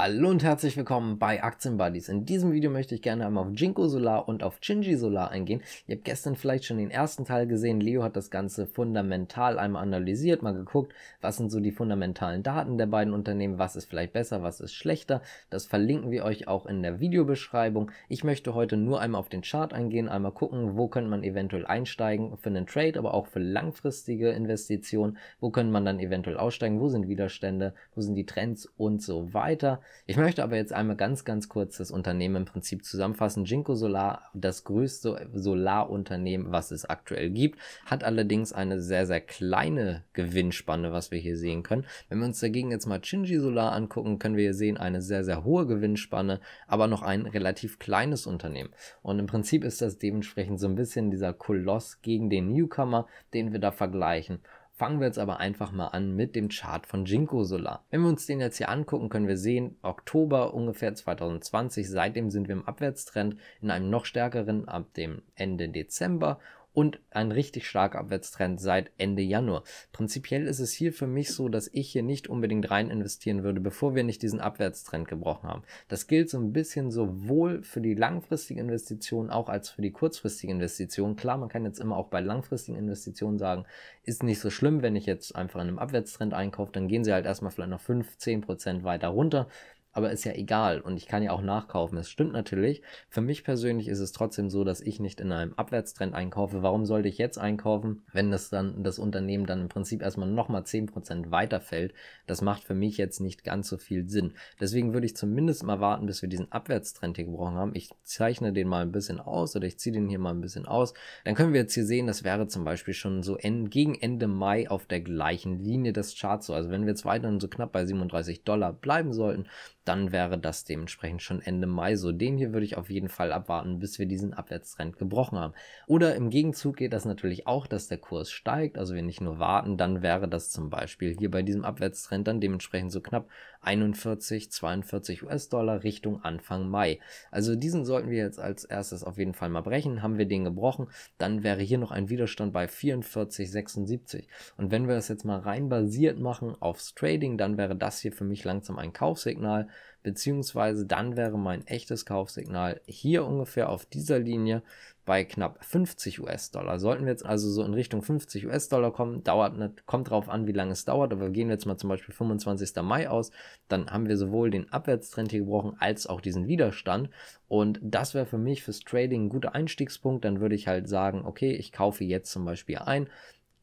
Hallo und herzlich willkommen bei Aktienbuddies. In diesem Video möchte ich gerne einmal auf Jinko Solar und auf Jinji Solar eingehen. Ihr habt gestern vielleicht schon den ersten Teil gesehen. Leo hat das Ganze fundamental einmal analysiert, mal geguckt, was sind so die fundamentalen Daten der beiden Unternehmen, was ist vielleicht besser, was ist schlechter. Das verlinken wir euch auch in der Videobeschreibung. Ich möchte heute nur einmal auf den Chart eingehen, einmal gucken, wo könnte man eventuell einsteigen für einen Trade, aber auch für langfristige Investitionen. Wo könnte man dann eventuell aussteigen, wo sind Widerstände, wo sind die Trends und so weiter. Ich möchte aber jetzt einmal ganz, ganz kurz das Unternehmen im Prinzip zusammenfassen. Jinko Solar, das größte Solarunternehmen, was es aktuell gibt, hat allerdings eine sehr, sehr kleine Gewinnspanne, was wir hier sehen können. Wenn wir uns dagegen jetzt mal Shinji Solar angucken, können wir hier sehen, eine sehr, sehr hohe Gewinnspanne, aber noch ein relativ kleines Unternehmen. Und im Prinzip ist das dementsprechend so ein bisschen dieser Koloss gegen den Newcomer, den wir da vergleichen. Fangen wir jetzt aber einfach mal an mit dem Chart von Jinko Solar. Wenn wir uns den jetzt hier angucken, können wir sehen, Oktober ungefähr 2020, seitdem sind wir im Abwärtstrend, in einem noch stärkeren ab dem Ende Dezember und ein richtig starker Abwärtstrend seit Ende Januar. Prinzipiell ist es hier für mich so, dass ich hier nicht unbedingt rein investieren würde, bevor wir nicht diesen Abwärtstrend gebrochen haben. Das gilt so ein bisschen sowohl für die langfristige Investition auch als für die kurzfristige Investition. Klar, man kann jetzt immer auch bei langfristigen Investitionen sagen, ist nicht so schlimm, wenn ich jetzt einfach in einem Abwärtstrend einkaufe, dann gehen sie halt erstmal vielleicht noch 5, 10 weiter runter aber ist ja egal und ich kann ja auch nachkaufen. Es stimmt natürlich. Für mich persönlich ist es trotzdem so, dass ich nicht in einem Abwärtstrend einkaufe. Warum sollte ich jetzt einkaufen, wenn das dann das Unternehmen dann im Prinzip erstmal nochmal 10% weiterfällt? Das macht für mich jetzt nicht ganz so viel Sinn. Deswegen würde ich zumindest mal warten, bis wir diesen Abwärtstrend hier gebrochen haben. Ich zeichne den mal ein bisschen aus oder ich ziehe den hier mal ein bisschen aus. Dann können wir jetzt hier sehen, das wäre zum Beispiel schon so gegen Ende Mai auf der gleichen Linie des Charts Also wenn wir jetzt weiterhin so knapp bei 37 Dollar bleiben sollten, dann wäre das dementsprechend schon Ende Mai so. Den hier würde ich auf jeden Fall abwarten, bis wir diesen Abwärtstrend gebrochen haben. Oder im Gegenzug geht das natürlich auch, dass der Kurs steigt. Also wir nicht nur warten, dann wäre das zum Beispiel hier bei diesem Abwärtstrend dann dementsprechend so knapp 41, 42 US-Dollar Richtung Anfang Mai. Also diesen sollten wir jetzt als erstes auf jeden Fall mal brechen. Haben wir den gebrochen, dann wäre hier noch ein Widerstand bei 44, 76. Und wenn wir das jetzt mal rein basiert machen aufs Trading, dann wäre das hier für mich langsam ein Kaufsignal beziehungsweise dann wäre mein echtes Kaufsignal hier ungefähr auf dieser Linie bei knapp 50 US-Dollar. Sollten wir jetzt also so in Richtung 50 US-Dollar kommen, dauert nicht, kommt drauf an, wie lange es dauert, aber gehen wir jetzt mal zum Beispiel 25. Mai aus, dann haben wir sowohl den Abwärtstrend hier gebrochen als auch diesen Widerstand und das wäre für mich fürs Trading ein guter Einstiegspunkt, dann würde ich halt sagen, okay, ich kaufe jetzt zum Beispiel ein,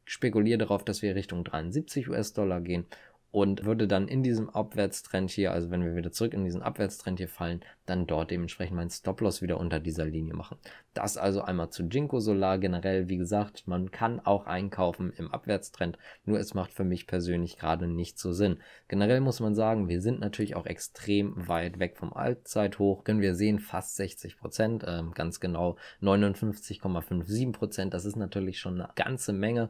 spekuliere darauf, dass wir Richtung 73 US-Dollar gehen und würde dann in diesem Abwärtstrend hier, also wenn wir wieder zurück in diesen Abwärtstrend hier fallen, dann dort dementsprechend meinen Stop-Loss wieder unter dieser Linie machen. Das also einmal zu Jinko Solar generell. Wie gesagt, man kann auch einkaufen im Abwärtstrend, nur es macht für mich persönlich gerade nicht so Sinn. Generell muss man sagen, wir sind natürlich auch extrem weit weg vom Allzeithoch. Können wir sehen, fast 60 Prozent, äh, ganz genau 59,57 Prozent. Das ist natürlich schon eine ganze Menge.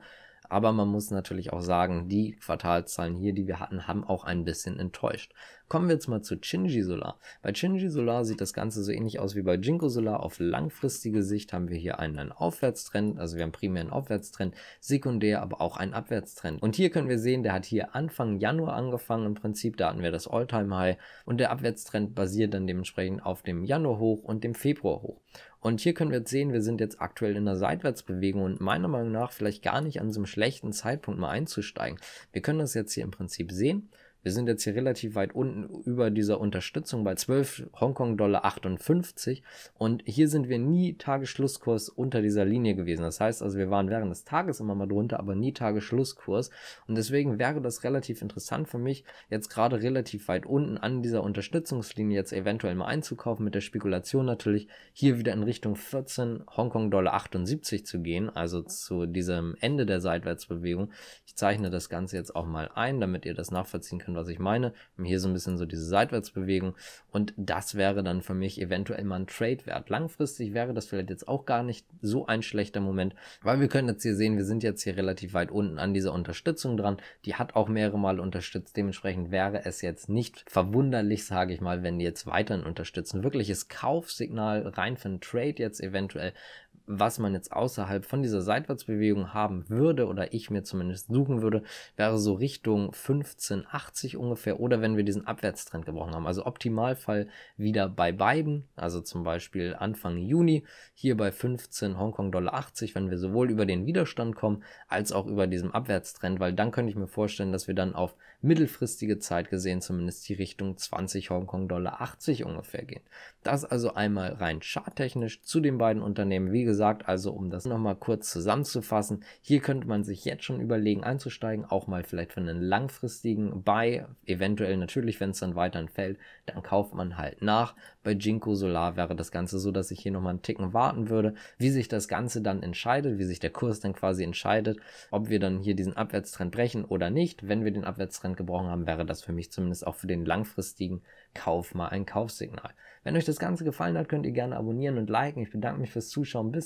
Aber man muss natürlich auch sagen, die Quartalzahlen hier, die wir hatten, haben auch ein bisschen enttäuscht. Kommen wir jetzt mal zu Chinji Solar. Bei Chinji Solar sieht das Ganze so ähnlich aus wie bei Jinko Solar. Auf langfristige Sicht haben wir hier einen, einen Aufwärtstrend, also wir haben primär einen Aufwärtstrend, sekundär aber auch einen Abwärtstrend. Und hier können wir sehen, der hat hier Anfang Januar angefangen im Prinzip, da hatten wir das Alltime high und der Abwärtstrend basiert dann dementsprechend auf dem Januar-Hoch und dem Februar-Hoch. Und hier können wir jetzt sehen, wir sind jetzt aktuell in einer Seitwärtsbewegung und meiner Meinung nach vielleicht gar nicht an so einem schlechten Zeitpunkt mal einzusteigen. Wir können das jetzt hier im Prinzip sehen. Wir sind jetzt hier relativ weit unten über dieser Unterstützung bei 12 Hongkong-Dollar 58 und hier sind wir nie Tagesschlusskurs unter dieser Linie gewesen. Das heißt also, wir waren während des Tages immer mal drunter, aber nie Tagesschlusskurs und deswegen wäre das relativ interessant für mich, jetzt gerade relativ weit unten an dieser Unterstützungslinie jetzt eventuell mal einzukaufen, mit der Spekulation natürlich hier wieder in Richtung 14 Hongkong-Dollar 78 zu gehen, also zu diesem Ende der Seitwärtsbewegung. Ich zeichne das Ganze jetzt auch mal ein, damit ihr das nachvollziehen könnt, was ich meine. Hier so ein bisschen so diese Seitwärtsbewegung. Und das wäre dann für mich eventuell mal ein Trade-Wert. Langfristig wäre das vielleicht jetzt auch gar nicht so ein schlechter Moment, weil wir können jetzt hier sehen, wir sind jetzt hier relativ weit unten an dieser Unterstützung dran. Die hat auch mehrere Mal unterstützt. Dementsprechend wäre es jetzt nicht verwunderlich, sage ich mal, wenn die jetzt weiterhin unterstützen. Wirkliches Kaufsignal rein für einen Trade jetzt eventuell was man jetzt außerhalb von dieser Seitwärtsbewegung haben würde oder ich mir zumindest suchen würde, wäre so Richtung 1580 ungefähr oder wenn wir diesen Abwärtstrend gebrochen haben. Also Optimalfall wieder bei beiden, also zum Beispiel Anfang Juni hier bei 15 Hongkong Dollar 80, wenn wir sowohl über den Widerstand kommen als auch über diesen Abwärtstrend, weil dann könnte ich mir vorstellen, dass wir dann auf mittelfristige Zeit gesehen zumindest die Richtung 20 Hongkong Dollar 80 ungefähr gehen. Das also einmal rein charttechnisch zu den beiden Unternehmen. Wie gesagt, gesagt, also um das nochmal kurz zusammenzufassen, hier könnte man sich jetzt schon überlegen einzusteigen, auch mal vielleicht für einen langfristigen Buy, eventuell natürlich, wenn es dann weiterhin fällt, dann kauft man halt nach. Bei Jinko Solar wäre das Ganze so, dass ich hier nochmal einen Ticken warten würde, wie sich das Ganze dann entscheidet, wie sich der Kurs dann quasi entscheidet, ob wir dann hier diesen Abwärtstrend brechen oder nicht. Wenn wir den Abwärtstrend gebrochen haben, wäre das für mich zumindest auch für den langfristigen Kauf mal ein Kaufsignal. Wenn euch das Ganze gefallen hat, könnt ihr gerne abonnieren und liken. Ich bedanke mich fürs Zuschauen. Bis